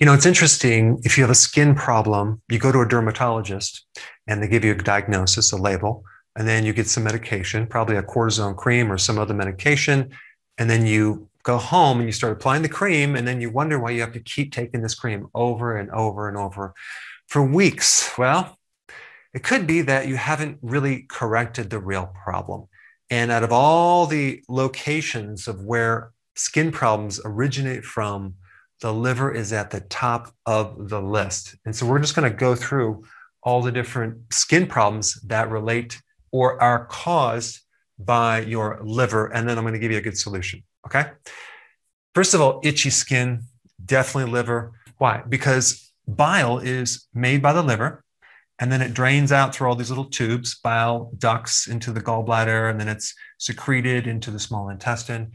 You know, it's interesting. If you have a skin problem, you go to a dermatologist and they give you a diagnosis, a label, and then you get some medication, probably a cortisone cream or some other medication. And then you go home and you start applying the cream. And then you wonder why you have to keep taking this cream over and over and over for weeks. Well, it could be that you haven't really corrected the real problem. And out of all the locations of where skin problems originate from, the liver is at the top of the list. And so we're just going to go through all the different skin problems that relate or are caused by your liver. And then I'm going to give you a good solution. Okay. First of all, itchy skin, definitely liver. Why? Because bile is made by the liver and then it drains out through all these little tubes, bile ducts into the gallbladder, and then it's secreted into the small intestine.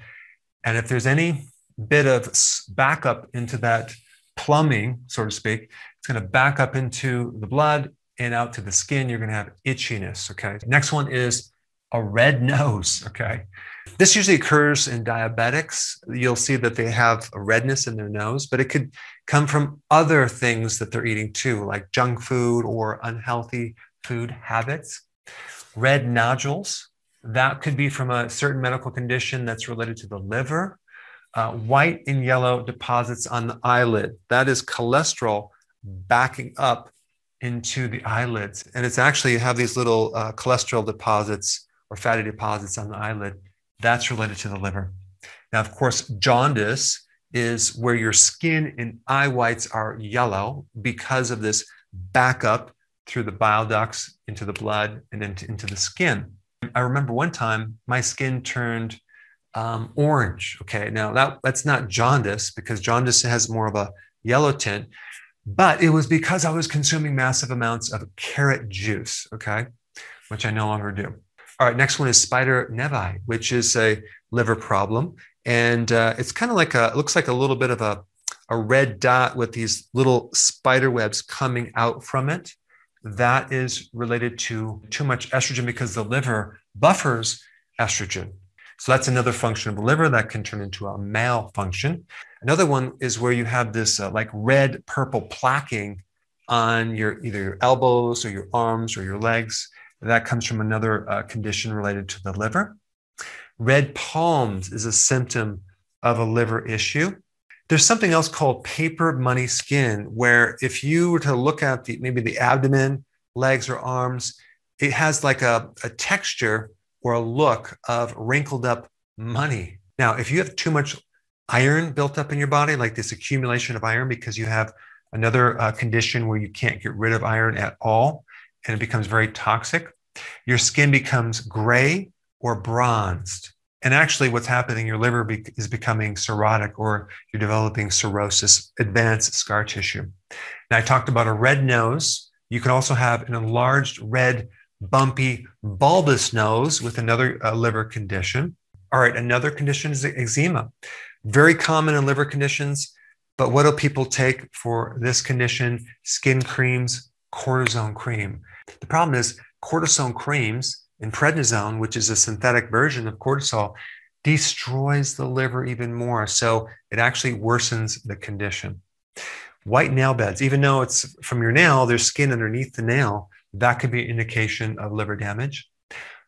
And if there's any bit of backup into that plumbing, so to speak. It's going to back up into the blood and out to the skin. You're going to have itchiness. Okay. Next one is a red nose. Okay. This usually occurs in diabetics. You'll see that they have a redness in their nose, but it could come from other things that they're eating too, like junk food or unhealthy food habits. Red nodules, that could be from a certain medical condition that's related to the liver uh, white and yellow deposits on the eyelid. That is cholesterol backing up into the eyelids. And it's actually have these little uh, cholesterol deposits or fatty deposits on the eyelid. That's related to the liver. Now, of course, jaundice is where your skin and eye whites are yellow because of this backup through the bile ducts into the blood and into, into the skin. I remember one time my skin turned um, orange. Okay, now that, that's not jaundice because jaundice has more of a yellow tint, but it was because I was consuming massive amounts of carrot juice, okay, which I no longer do. All right, next one is spider nevi, which is a liver problem. And uh, it's kind of like a, looks like a little bit of a, a red dot with these little spider webs coming out from it. That is related to too much estrogen because the liver buffers estrogen. So that's another function of the liver that can turn into a malfunction. Another one is where you have this uh, like red purple placking on your either your elbows or your arms or your legs. That comes from another uh, condition related to the liver. Red palms is a symptom of a liver issue. There's something else called paper money skin, where if you were to look at the maybe the abdomen, legs, or arms, it has like a, a texture or a look of wrinkled up money. Now, if you have too much iron built up in your body, like this accumulation of iron, because you have another uh, condition where you can't get rid of iron at all and it becomes very toxic, your skin becomes gray or bronzed. And actually, what's happening, your liver be- is becoming cirrhotic or you're developing cirrhosis, advanced scar tissue. Now, I talked about a red nose. You can also have an enlarged red bumpy bulbous nose with another uh, liver condition. All right, another condition is eczema. Very common in liver conditions, but what do people take for this condition? Skin creams, cortisone cream. The problem is cortisone creams and prednisone, which is a synthetic version of cortisol, destroys the liver even more. So it actually worsens the condition. White nail beds, even though it's from your nail, there's skin underneath the nail that could be an indication of liver damage.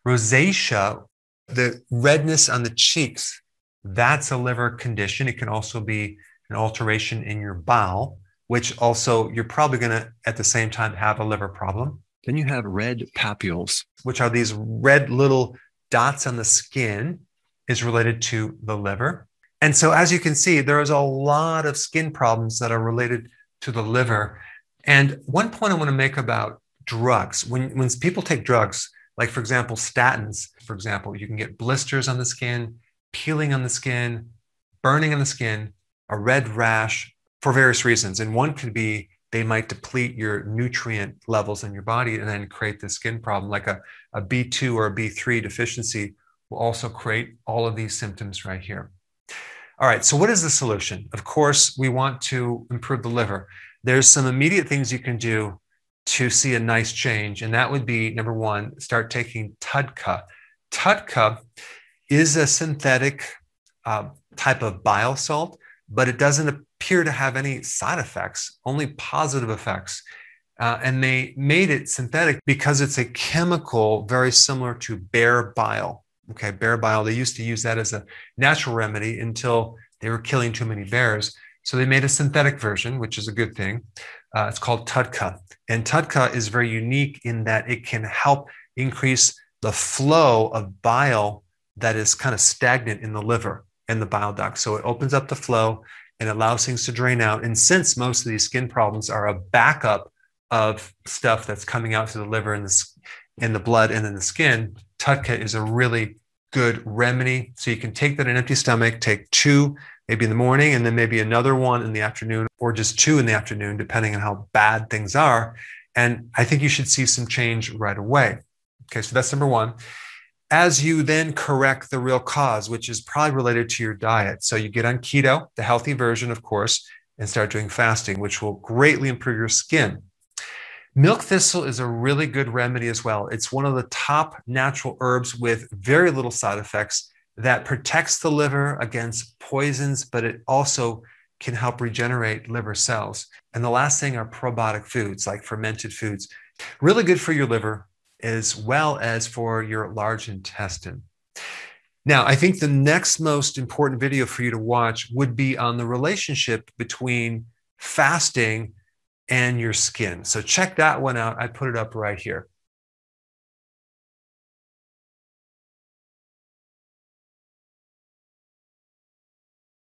Rosacea, the redness on the cheeks, that's a liver condition. It can also be an alteration in your bowel, which also you're probably going to at the same time have a liver problem. Then you have red papules, which are these red little dots on the skin, is related to the liver. And so, as you can see, there is a lot of skin problems that are related to the liver. And one point I want to make about drugs. When, when people take drugs, like for example, statins, for example, you can get blisters on the skin, peeling on the skin, burning on the skin, a red rash for various reasons. And one could be they might deplete your nutrient levels in your body and then create this skin problem, like a, a B2 or a B3 deficiency will also create all of these symptoms right here. All right, so what is the solution? Of course, we want to improve the liver. There's some immediate things you can do to see a nice change. And that would be number one, start taking Tudka. Tudka is a synthetic uh, type of bile salt, but it doesn't appear to have any side effects, only positive effects. Uh, and they made it synthetic because it's a chemical very similar to bear bile. Okay, bear bile, they used to use that as a natural remedy until they were killing too many bears. So they made a synthetic version, which is a good thing. Uh, it's called Tudka. And Tudka is very unique in that it can help increase the flow of bile that is kind of stagnant in the liver and the bile duct. So it opens up the flow and allows things to drain out. And since most of these skin problems are a backup of stuff that's coming out through the liver and the, and the blood and then the skin, Tudka is a really good remedy. So you can take that an empty stomach, take two maybe in the morning, and then maybe another one in the afternoon, or just two in the afternoon, depending on how bad things are. And I think you should see some change right away. Okay, so that's number one. As you then correct the real cause, which is probably related to your diet. So you get on keto, the healthy version, of course, and start doing fasting, which will greatly improve your skin. Milk thistle is a really good remedy as well. It's one of the top natural herbs with very little side effects that protects the liver against poisons, but it also can help regenerate liver cells. And the last thing are probiotic foods like fermented foods. Really good for your liver as well as for your large intestine. Now, I think the next most important video for you to watch would be on the relationship between fasting and your skin. So check that one out. I put it up right here.